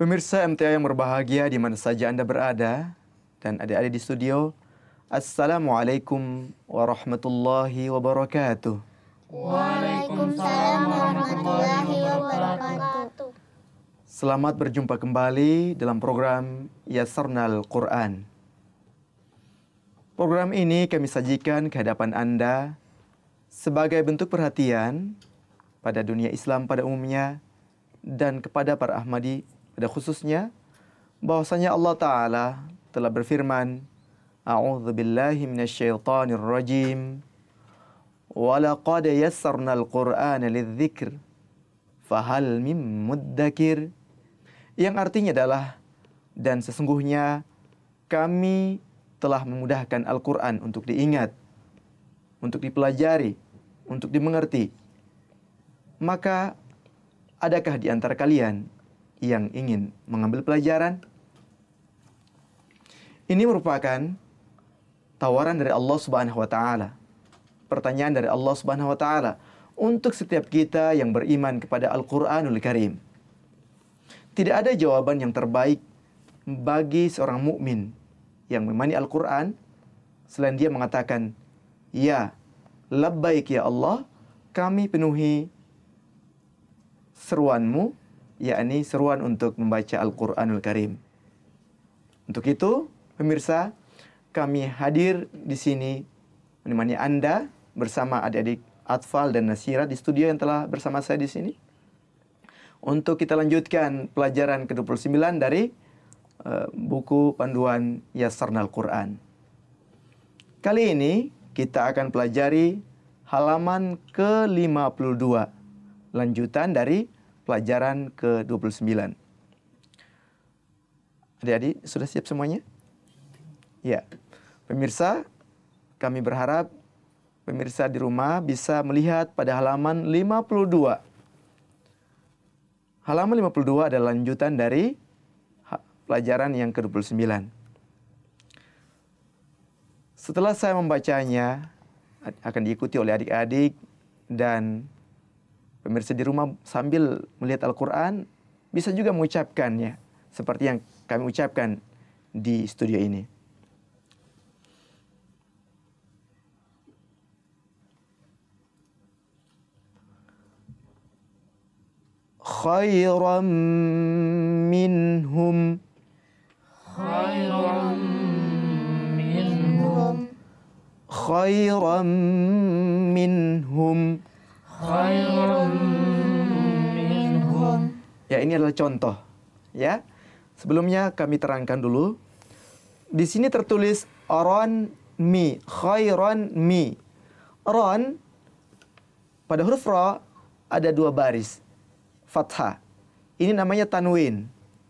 Pemirsa MTA yang berbahagia di mana saja Anda berada dan ada adik di studio, Assalamualaikum warahmatullahi wabarakatuh. Waalaikumsalam warahmatullahi wabarakatuh. Selamat berjumpa kembali dalam program Yasarnal Quran. Program ini kami sajikan ke hadapan Anda sebagai bentuk perhatian pada dunia Islam pada umumnya dan kepada para Ahmadi ada khususnya bahwasanya Allah taala telah berfirman A'udzubillahi minasyaitonirrajim Walaqad yassarnal Qur'ana lidzikr fahal mim muddakir yang artinya adalah dan sesungguhnya kami telah memudahkan Al-Qur'an untuk diingat untuk dipelajari untuk dimengerti maka adakah di antara kalian yang ingin mengambil pelajaran? Ini merupakan tawaran dari Allah Subhanahu wa taala. Pertanyaan dari Allah Subhanahu wa taala untuk setiap kita yang beriman kepada Al-Qur'anul Karim. Tidak ada jawaban yang terbaik bagi seorang mukmin yang memani Al-Qur'an selain dia mengatakan, "Ya, labbaik ya Allah, kami penuhi seruanmu yakni seruan untuk membaca Al-Qur'anul Karim. Untuk itu, pemirsa, kami hadir di sini menemani Anda bersama adik-adik Atfal dan Nasira di studio yang telah bersama saya di sini. Untuk kita lanjutkan pelajaran ke-29 dari uh, buku panduan Yasarnal Quran. Kali ini kita akan pelajari halaman ke-52 lanjutan dari pelajaran ke-29. Adik-adik, sudah siap semuanya? Ya. Pemirsa, kami berharap pemirsa di rumah bisa melihat pada halaman 52. Halaman 52 adalah lanjutan dari pelajaran yang ke-29. Setelah saya membacanya, akan diikuti oleh adik-adik dan Pemirsa di rumah sambil melihat Al-Quran bisa juga mengucapkannya seperti yang kami ucapkan di studio ini. Khairan minhum Khairan minhum, khairan minhum khairum minhum. Ya, ini adalah contoh. Ya. Sebelumnya kami terangkan dulu. Di sini tertulis oron mi, khairon mi. Ron pada huruf ro ada dua baris fathah. Ini namanya tanwin,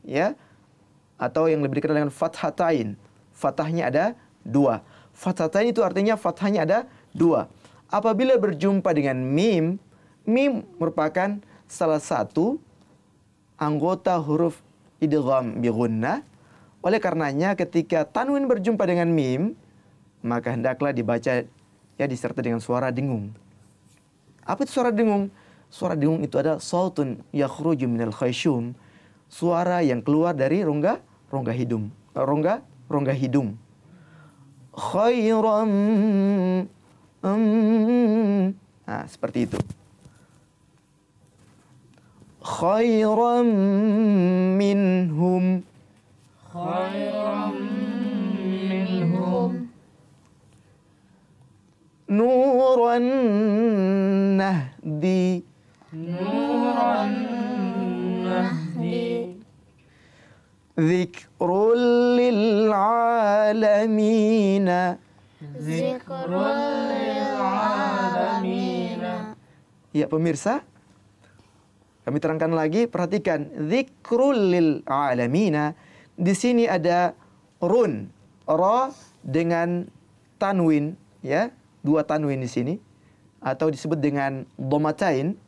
ya. Atau yang lebih dikenal dengan fathatain. Fathahnya ada dua. Fathatain itu artinya fathahnya ada dua. Apabila berjumpa dengan mim, Mim merupakan salah satu anggota huruf idgham bi Oleh karenanya ketika tanwin berjumpa dengan mim, maka hendaklah dibaca ya disertai dengan suara dengung. Apa itu suara dengung? Suara dengung itu ada sautun yakhruju minal khayshum. Suara yang keluar dari rongga rongga hidung. Rongga rongga hidung. Khairam. Hmm, hmm. nah, seperti itu. خيرا منهم خيرا منهم نورا نهدي نورا نهدي ذكر للعالمين ذكر للعالمين يا pemirsa, Kami terangkan lagi, perhatikan zikrul lil alamina. Di sini ada run, ra dengan tanwin ya, dua tanwin di sini atau disebut dengan domatain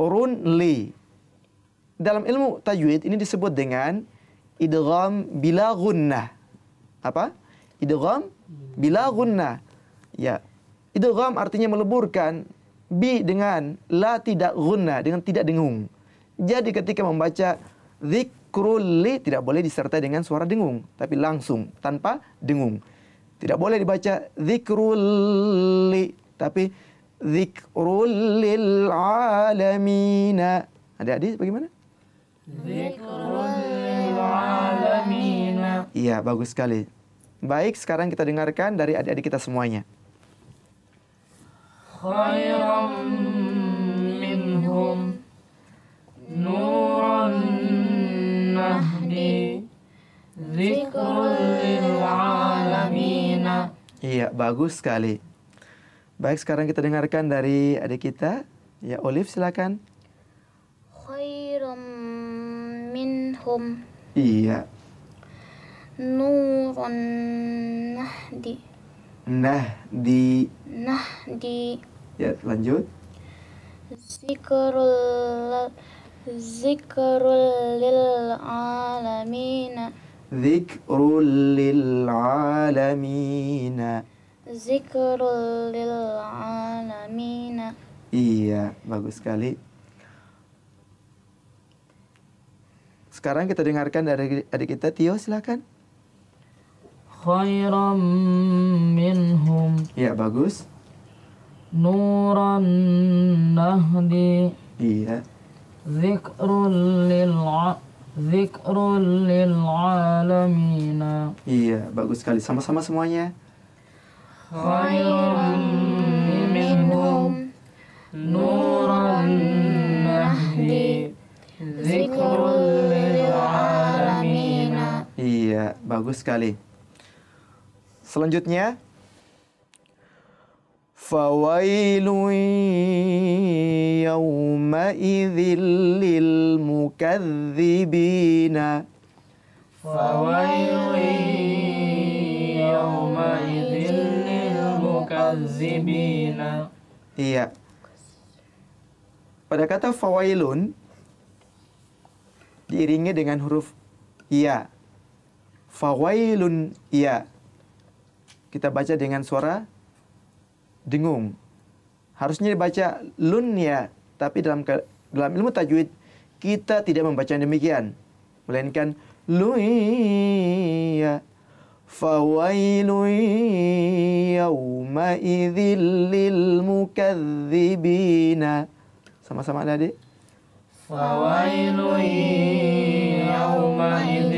run li. Dalam ilmu tajwid ini disebut dengan idgham bila gunnah. Apa? Idgham bila gunnah. Ya. Idgham artinya meleburkan bi dengan la tidak guna dengan tidak dengung. Jadi ketika membaca zikrulli tidak boleh disertai dengan suara dengung, tapi langsung tanpa dengung. Tidak boleh dibaca zikrulli tapi zikrulil alamina. Adik-adik bagaimana? Zikrulil alamina. Iya, bagus sekali. Baik, sekarang kita dengarkan dari adik-adik kita semuanya. خيرا منهم نورا نهدي ذكر للعالمين Iya, bagus sekali. Baik, sekarang kita dengarkan dari adik kita. Ya, Olive silakan. Khairum minhum. Iya. Nurun nahdi. Nahdi. Nahdi. Ya, lanjut. Zikrul zikrul lil alamin. Zikrul lil alamin. Zikrul lil alamin. Iya, bagus sekali. Sekarang kita dengarkan dari adik kita Tio, silakan. Khairam minhum. Ya, bagus nuran nahdi iya zikrul lil zikrul lil iya bagus sekali sama-sama semuanya khairun minhum nuran nahdi zikrul lil iya bagus sekali selanjutnya فويل يومئذ للمكذبين فويل يومئذ للمكذبين Iya. Pada kata fawailun diiringi dengan huruf ya. Fawailun ya. Kita baca dengan suara dengung. Harusnya dibaca lun lunya, tapi dalam dalam ilmu tajwid kita tidak membaca demikian, melainkan lunya. فويل يومئذ mukadzibina sama-sama ada adik فويل يومئذ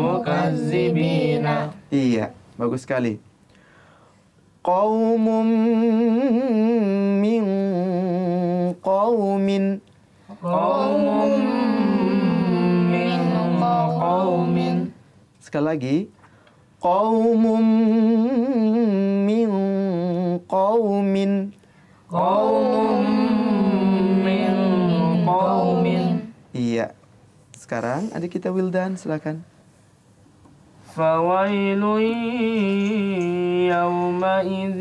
mukadzibina iya bagus sekali قوم من قوم قوم من قوم sekali lagi قوم من قوم قوم من قوم iya sekarang adik kita Wildan silakan فويل يومئذ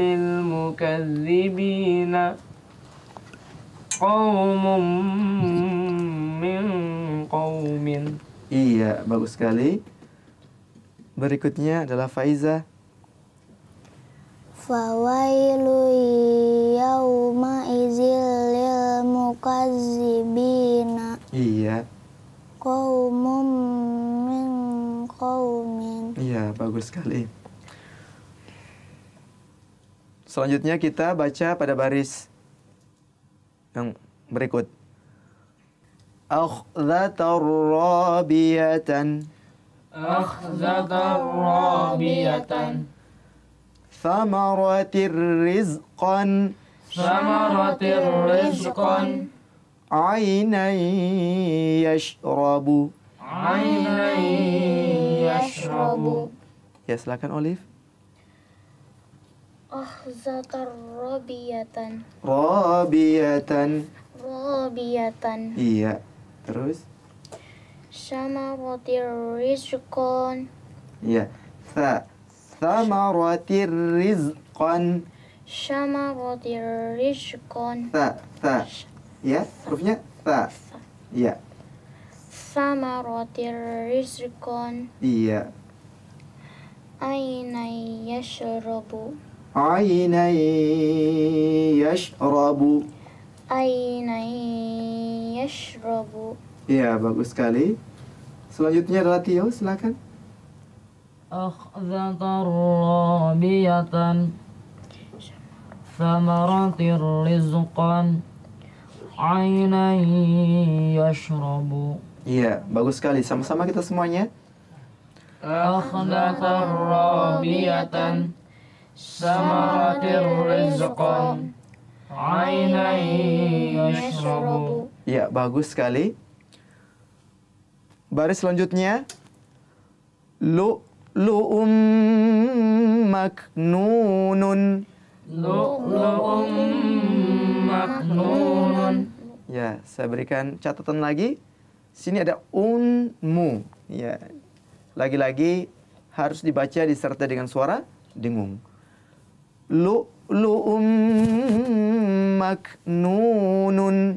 للمكذبين قوم من قوم Iya, bagus sekali. Berikutnya adalah Faiza. Fawailu yauma izil lil Iya. Qaumum qawmin. Iya, bagus sekali. Selanjutnya kita baca pada baris yang berikut. Akhzatar rabiyatan. Akhzatar rabiyatan. Thamaratir rizqan. Thamaratir rizqan. Ainan yashrabu. Ainan ashrabu. Ya, silakan Olive. Ahzatar rabiyatan. Rabiyatan. Rabiyatan. Iya. Terus? Sama Samaratir rizqan. Iya. Sa samaratir Sama Samaratir rizqan. Sa sa. Ya, hurufnya sa. Iya sama roti rizkon. Iya Aina yashrabu Aina yashrabu Aina yashrabu Iya, bagus sekali Selanjutnya adalah Tio, silakan Akhzakar rabiyatan Samaratir rizqan عينا يشرب Iya, bagus sekali. Sama-sama kita semuanya. Akhnatan rabiatan samaratir rizqan ainan yashrabu. Ya, bagus sekali. Baris selanjutnya lu lu'um maknunun lu'um maknun. Ya, saya berikan catatan lagi. Sini ada unmu. Ya. Lagi-lagi harus dibaca disertai dengan suara dengung. Lu lu um maknunun.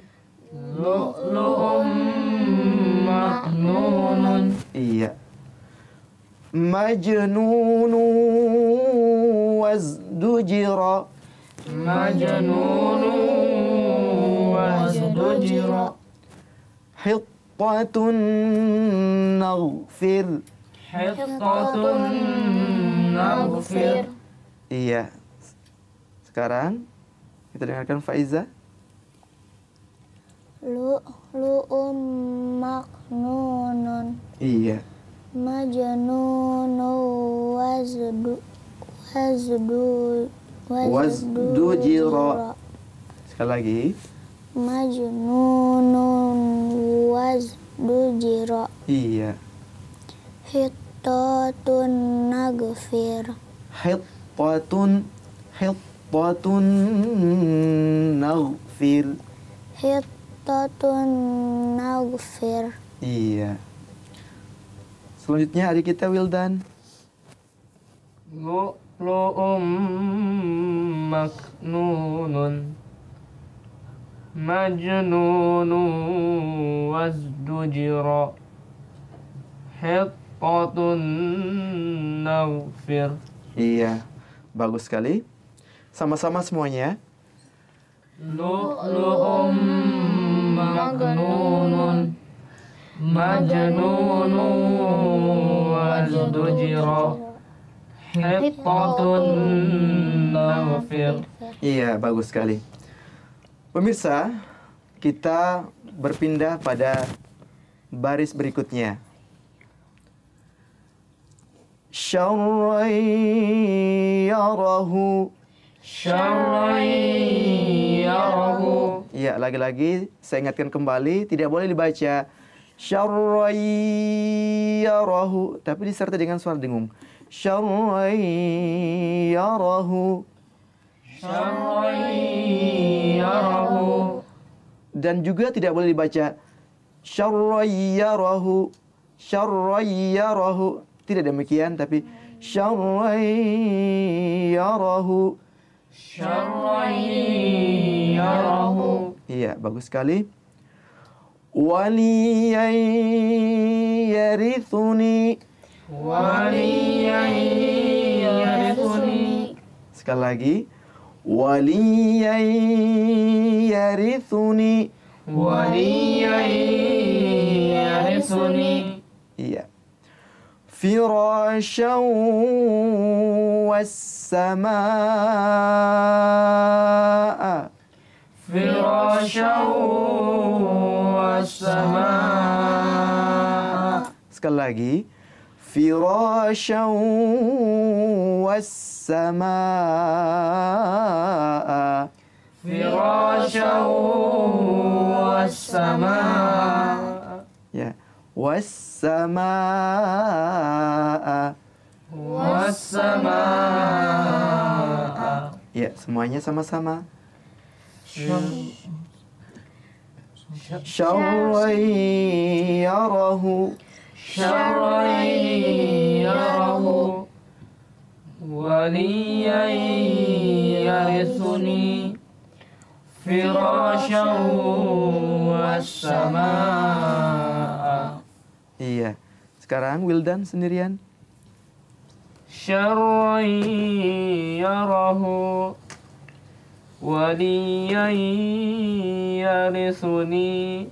Lu lu um maknunun. Iya. Majnunu wazdujira. Majnunu هجرا حطة نغفر حطة نغفر Iya Sekarang Kita dengarkan Faiza Lu lu Lu'um maknunun Iya Majnunu wazdu Wazdu Wazdu jiro Sekali lagi majnunun jiro iya hitotun nagfir hitotun hitotun nagfir hitotun nagfir iya selanjutnya adik kita Wildan um maknunun مجنون وازدجر حطة نغفر Iya, bagus sekali. Sama-sama semuanya. Lu'lu'um magnunun majnunun wazdujira hitatun nafir. Iya, bagus sekali. Pemirsa, kita berpindah pada baris berikutnya. Syarran yarahu Syarran yarahu Ya, lagi-lagi saya ingatkan kembali, tidak boleh dibaca Syarran yarahu Tapi disertai dengan suara dengung Syarran yarahu dan juga tidak boleh dibaca syarrayyarahu syarrayyarahu tidak demikian tapi syarrayyarahu syarrayyarahu iya bagus sekali waliyai yarithuni waliyai yarithuni sekali lagi وليا يرثني وليا يرثني فراشا والسماء فراشا والسماء sekali lagi فراشا والسماء فراشا والسماء والسماء والسماء يا semuanya sama-sama syawai yarahu شريره وليا يرثني فراشا والسماء Iya. Sekarang Wildan sendirian. Syarai yarahu yarisuni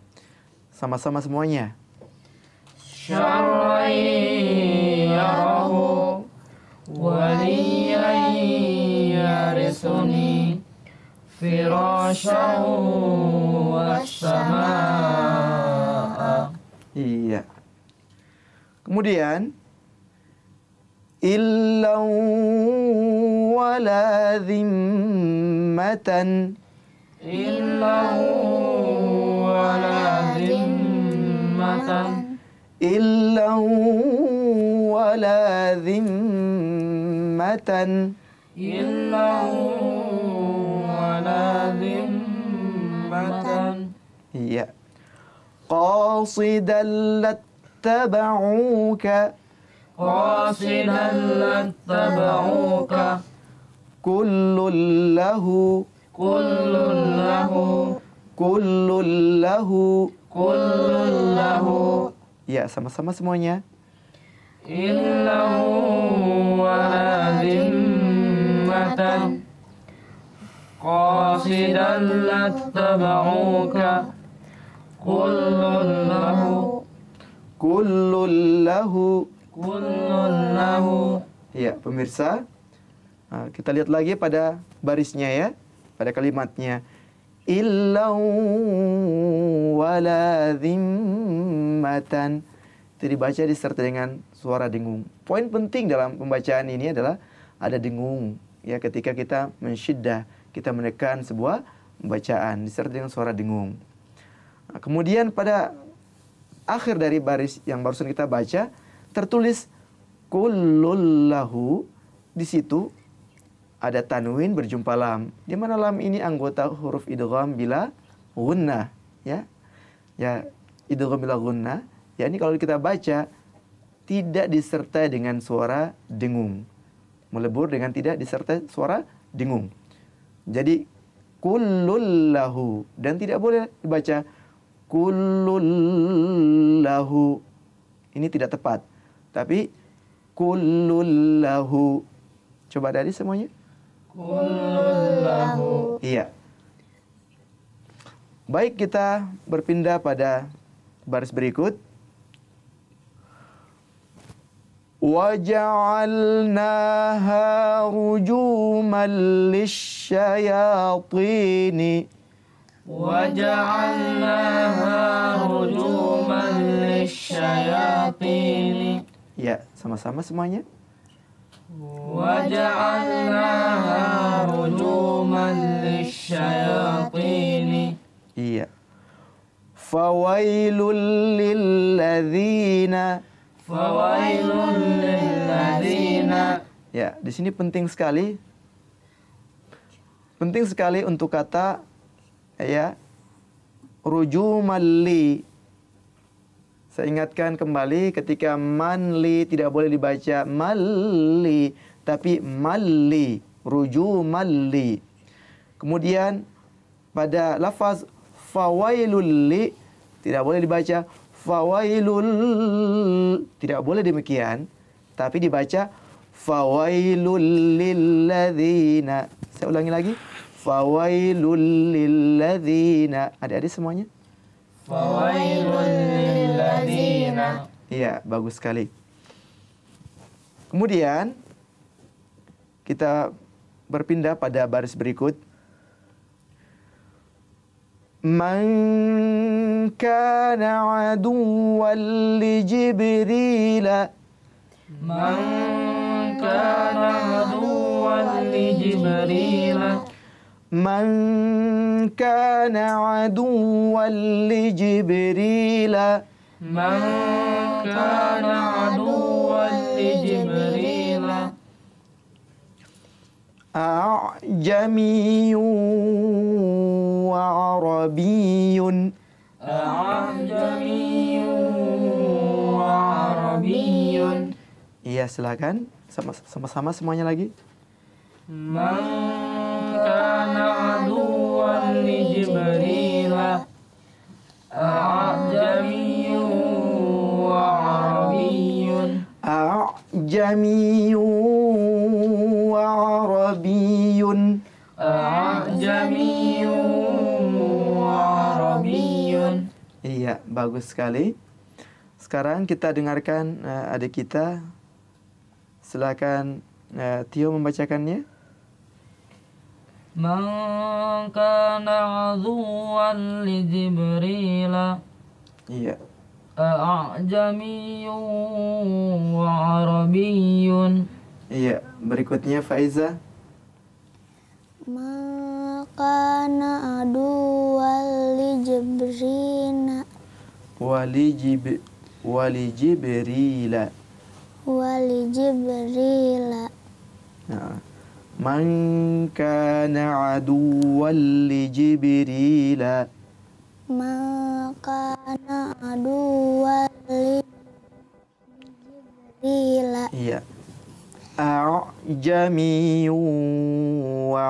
Sama-sama semuanya. Iya. Kemudian illa إلا ولا ذمة إلا ولا ذمة يا قاصدا لاتبعوك قاصدا لاتبعوك كل له كل له كل له kullahu Ya, sama-sama semuanya. Illahu wa azimmatan qasidan lattaba'uka kullullahu kullullahu kullullahu Ya, pemirsa, ah, kita lihat lagi pada barisnya ya, pada kalimatnya. Illahu wala zimmatan. Itu dibaca disertai dengan suara dengung. Poin penting dalam pembacaan ini adalah ada dengung. Ya ketika kita mensyiddah, kita menekan sebuah pembacaan disertai dengan suara dengung. Nah, kemudian pada akhir dari baris yang barusan kita baca tertulis kullullahu di situ ada tanwin berjumpa lam. Di mana lam ini anggota huruf idgham bila gunnah, ya ya idghamil ghunnah ya ini kalau kita baca tidak disertai dengan suara dengung melebur dengan tidak disertai suara dengung jadi kullullahu dan tidak boleh dibaca kullullahu ini tidak tepat tapi kullullahu coba dari semuanya kullullahu iya Baik, kita berpindah pada baris berikut. وجعلناها رجوما للشياطين وجعلناها رجوما للشياطين Ya, sama-sama semuanya. وجعلناها Al للشياطين Fawailul lilladzina Fawailul lilladzina Ya, di sini penting sekali penting sekali untuk kata ya rujumalli saya ingatkan kembali ketika manli tidak boleh dibaca malli tapi malli rujumalli. Kemudian pada lafaz fawailul li tidak boleh dibaca fawailul tidak boleh demikian tapi dibaca fawailul lilladzina saya ulangi lagi fawailul lilladzina adik-adik semuanya fawailul lilladzina iya bagus sekali kemudian kita berpindah pada baris berikut من كان عدوا لجبريل من كان عدوا لجبريل من كان عدوا لجبريل من كان عدوا لجبريل أعجمي Arabiyun Ajamiyun Arabiyun Iya silakan sama-sama semuanya lagi Man kana aduwan li Jibril A'jamiyun wa Arabiyun A'jamiyun Ya, bagus sekali. Sekarang kita dengarkan uh, adik kita. Silakan uh, Tio membacakannya. من li عدوا Iya. A'jamiyun wa Arabiyun. Iya, berikutnya Faiza. Ma kana aduwal li Jibrina walijib walijibrila walijibrila nah man kana aduwwan li jibrila man kana aduwwan li wa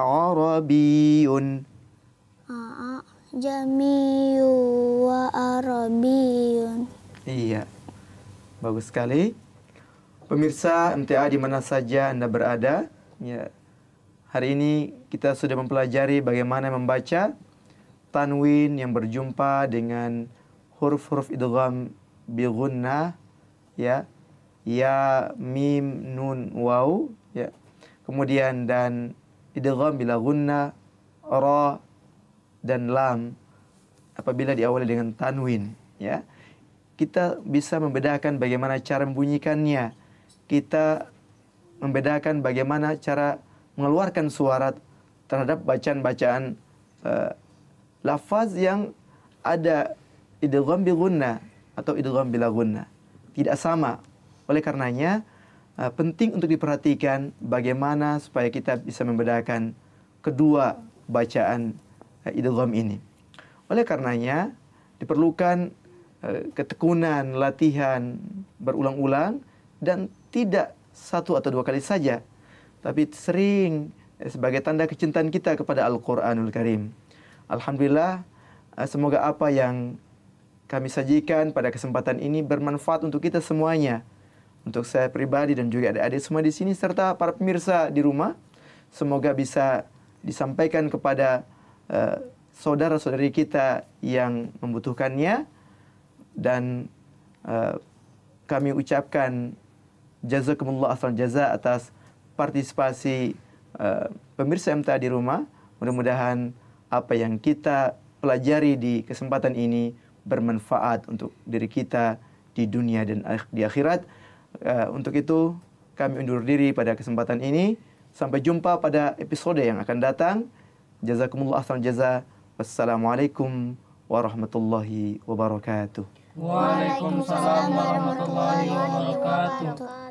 Jamiyu wa Arabiyun. Iya. Bagus sekali. Pemirsa MTA di mana saja Anda berada, ya. Hari ini kita sudah mempelajari bagaimana membaca tanwin yang berjumpa dengan huruf-huruf idgham bi ya ya mim nun waw ya kemudian dan idgham bila gunnah ra dan lam apabila diawali dengan tanwin ya kita bisa membedakan bagaimana cara membunyikannya kita membedakan bagaimana cara mengeluarkan suara terhadap bacaan-bacaan uh, lafaz yang ada idgham bi atau idgham bila gunna tidak sama oleh karenanya uh, penting untuk diperhatikan bagaimana supaya kita bisa membedakan kedua bacaan Eh, idgham ini. Oleh karenanya diperlukan eh, ketekunan, latihan berulang-ulang dan tidak satu atau dua kali saja, tapi sering eh, sebagai tanda kecintaan kita kepada Al-Qur'anul Karim. Alhamdulillah semoga apa yang kami sajikan pada kesempatan ini bermanfaat untuk kita semuanya. Untuk saya pribadi dan juga adik-adik semua di sini serta para pemirsa di rumah, semoga bisa disampaikan kepada Eh, saudara-saudari kita yang membutuhkannya dan uh, kami ucapkan jazakumullah asal jaza atas partisipasi uh, pemirsa MTA di rumah. Mudah-mudahan apa yang kita pelajari di kesempatan ini bermanfaat untuk diri kita di dunia dan di akhirat. Uh, untuk itu kami undur diri pada kesempatan ini. Sampai jumpa pada episode yang akan datang. جزاكم الله أحسن الجزاء والسلام عليكم ورحمة الله وبركاته وعليكم السلام ورحمة الله وبركاته